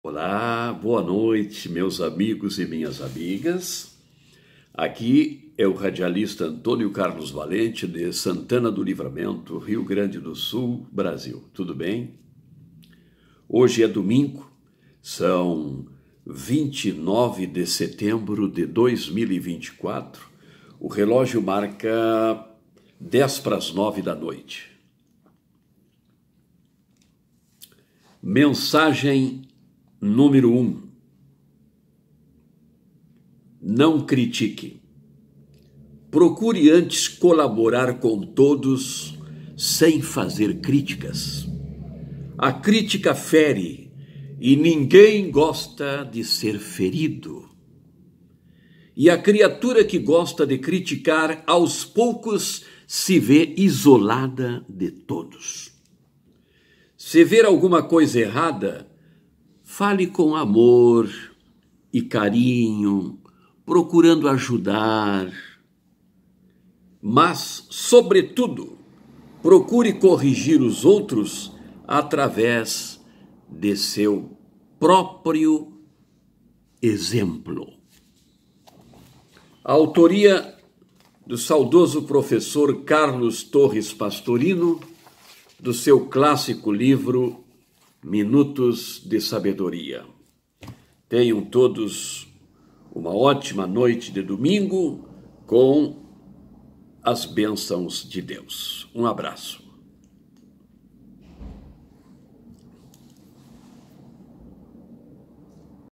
Olá, boa noite, meus amigos e minhas amigas. Aqui é o radialista Antônio Carlos Valente, de Santana do Livramento, Rio Grande do Sul, Brasil. Tudo bem? Hoje é domingo, são 29 de setembro de 2024. O relógio marca 10 para as 9 da noite. Mensagem Número 1. Um, não critique. Procure antes colaborar com todos sem fazer críticas. A crítica fere e ninguém gosta de ser ferido. E a criatura que gosta de criticar, aos poucos se vê isolada de todos. Se ver alguma coisa errada, Fale com amor e carinho, procurando ajudar, mas, sobretudo, procure corrigir os outros através de seu próprio exemplo. A autoria do saudoso professor Carlos Torres Pastorino, do seu clássico livro Minutos de Sabedoria. Tenham todos uma ótima noite de domingo com as bênçãos de Deus. Um abraço.